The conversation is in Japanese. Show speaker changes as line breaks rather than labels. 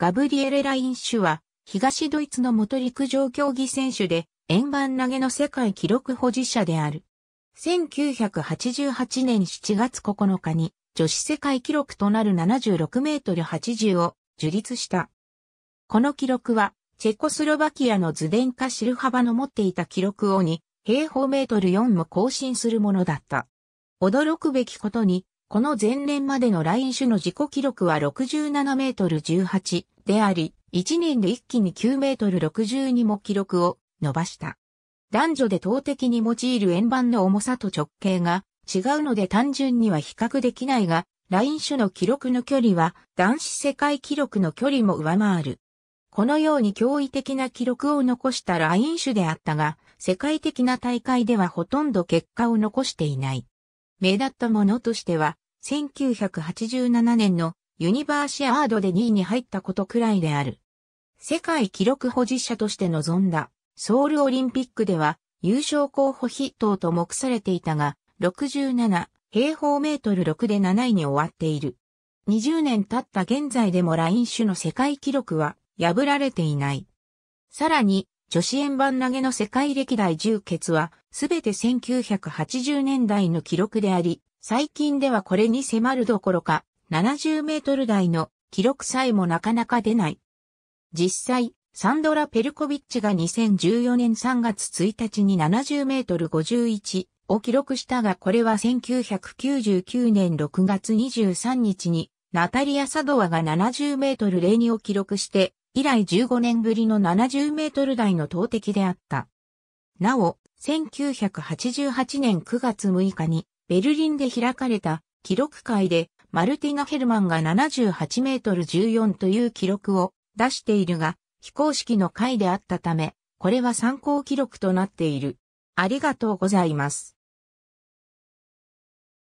ガブリエレ・ラインシュは、東ドイツの元陸上競技選手で、円盤投げの世界記録保持者である。1988年7月9日に、女子世界記録となる76メートル80を樹立した。この記録は、チェコスロバキアのズデンカ・シルハバの持っていた記録を2平方メートル4も更新するものだった。驚くべきことに、この前年までのライン種の自己記録は67メートル18であり、1年で一気に9メートル62も記録を伸ばした。男女で投的に用いる円盤の重さと直径が違うので単純には比較できないが、ライン種の記録の距離は男子世界記録の距離も上回る。このように驚異的な記録を残したライン種であったが、世界的な大会ではほとんど結果を残していない。目立ったものとしては、1987年のユニバーシアードで2位に入ったことくらいである。世界記録保持者として臨んだソウルオリンピックでは優勝候補筆頭と目されていたが、67平方メートル6で7位に終わっている。20年経った現在でもライン種の世界記録は破られていない。さらに、女子円盤投げの世界歴代10決は、すべて1980年代の記録であり、最近ではこれに迫るどころか、70メートル台の記録さえもなかなか出ない。実際、サンドラ・ペルコビッチが2014年3月1日に70メートル51を記録したがこれは1999年6月23日にナタリア・サドワが70メートル02を記録して以来15年ぶりの70メートル台の投擲であった。なお、1988年9月6日にベルリンで開かれた記録会でマルティナ・ヘルマンが78メートル14という記録を出しているが、非公式の回であったため、これは参考記録となっている。ありがとうございます。